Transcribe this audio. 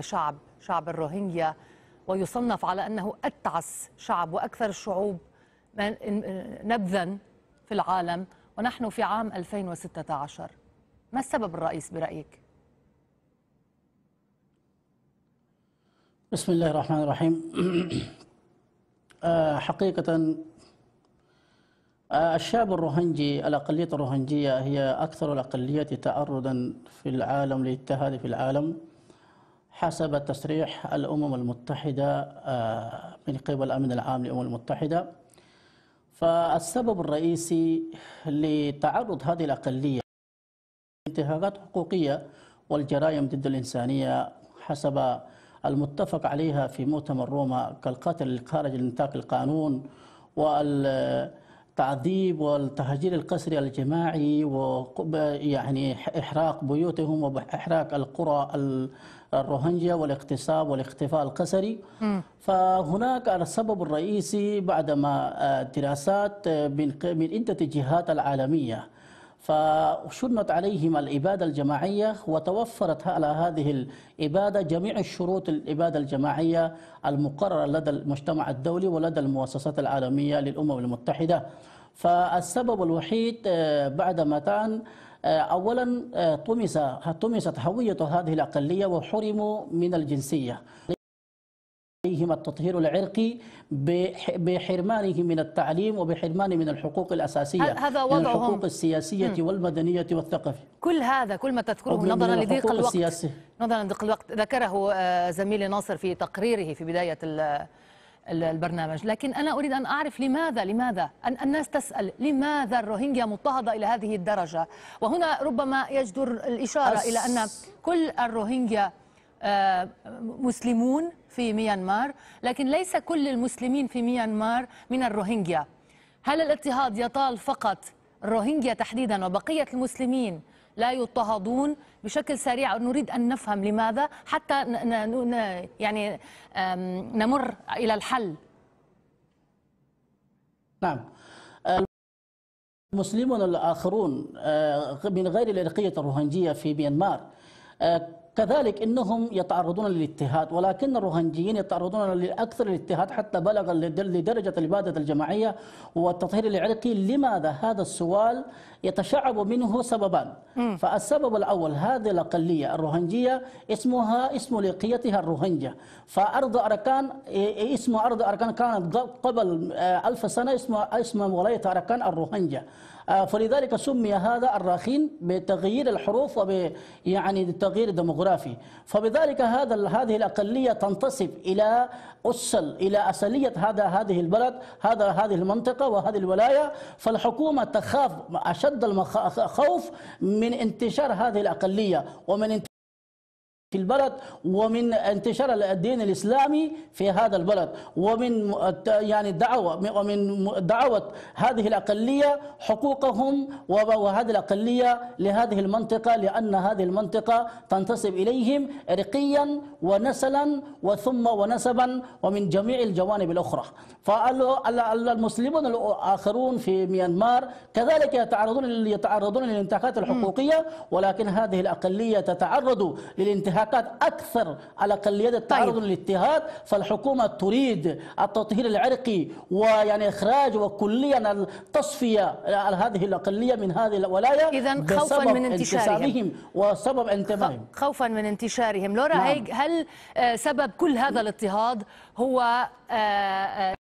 شعب شعب الروهينجيا ويصنف على أنه أتعس شعب وأكثر الشعوب نبذا في العالم ونحن في عام 2016 ما السبب الرئيس برأيك؟ بسم الله الرحمن الرحيم آه، حقيقة آه، الشعب الروهنجي الأقلية الروهنجية هي أكثر الأقليات تعرضا في العالم للاضطهاد في العالم حسب تصريح الأمم المتحدة آه، من قبل الأمن العام للأمم المتحدة فالسبب الرئيسي لتعرض هذه الأقلية انتهاكات حقوقية والجرائم ضد الإنسانية حسب المتفق عليها في مؤتمر روما كالقتل الخارج نطاق القانون وال التعذيب والتهجير القسري الجماعي ويعني إحراق بيوتهم وإحراق القرى الروهنجة والاغتصاب والاختفاء القسري فهناك السبب الرئيسي بعدما آه، دراسات آه، من من عدة الجهات العالمية فشنت عليهم الإبادة الجماعية وتوفرت على هذه الإبادة جميع الشروط الإبادة الجماعية المقررة لدى المجتمع الدولي ولدى المؤسسات العالمية للأمم المتحدة فالسبب الوحيد آه، بعد متان آه، أولا آه، طمس طمست هوية هذه الأقلية وحرموا من الجنسية عليهم التطهير العرقي بحرمانهم من التعليم وبحرمانهم من الحقوق الأساسية هذا وضعهم من الحقوق السياسية م. والمدنية والثقافية كل هذا كل ما تذكره نظرا لضيق الوقت السياسي. نظرا لضيق الوقت ذكره آه، زميلي ناصر في تقريره في بداية البرنامج لكن أنا أريد أن أعرف لماذا لماذا أن الناس تسأل لماذا الروهينجيا مضطهدة إلى هذه الدرجة وهنا ربما يجدر الإشارة أس... إلى أن كل الروهينجيا آه، مسلمون في ميانمار لكن ليس كل المسلمين في ميانمار من الروهينجيا هل الاضطهاد يطال فقط الروهينجيا تحديدا وبقية المسلمين لا يضطهدون بشكل سريع نريد أن نفهم لماذا حتى يعني نمر إلى الحل نعم المسلمون الآخرون آه، من غير العرقية الروهينجية في ميانمار آه، كذلك انهم يتعرضون للاضطهاد ولكن الروهنجيين يتعرضون لاكثر الاضطهاد حتى بلغ لدرجه الاباده الجماعيه والتطهير العرقي لماذا هذا السؤال يتشعب منه سببان فالسبب الاول هذه الاقليه الروهنجيه اسمها اسم لقيتها الروهنجا فارض اركان اسم ارض اركان كانت قبل آه، ألف سنه اسم اسم ولايه اركان الروهنجا آه، فلذلك سمي هذا الراخين بتغيير الحروف وب يعني التغيير الديموغرافي فبذلك هذا هذه الاقليه تنتسب الى أسل إلى أسلية هذا هذه البلد هذا هذه المنطقة وهذه الولاية فالحكومة تخاف أشد الخوف من انتشار هذه الأقلية ومن في البلد ومن انتشار الدين الاسلامي في هذا البلد ومن يعني دعوه ومن دعوه هذه الاقليه حقوقهم وهذه الاقليه لهذه المنطقه لان هذه المنطقه تنتسب اليهم عرقيا ونسلا وثم ونسبا ومن جميع الجوانب الاخرى فالمسلمون الاخرون في ميانمار كذلك يتعرضون يتعرضون للانتهاكات الحقوقيه ولكن هذه الاقليه تتعرض للانتهاكات الانتهاكات أكثر على أقليات التعرض طيب. للاضطهاد فالحكومة تريد التطهير العرقي ويعني إخراج وكليا على هذه الأقلية من هذه الولاية إذا خوفا من انتشارهم وسبب انتمائهم خوفا من انتشارهم لورا نعم. هيج هل آه، سبب كل هذا الاضطهاد هو آه، آه،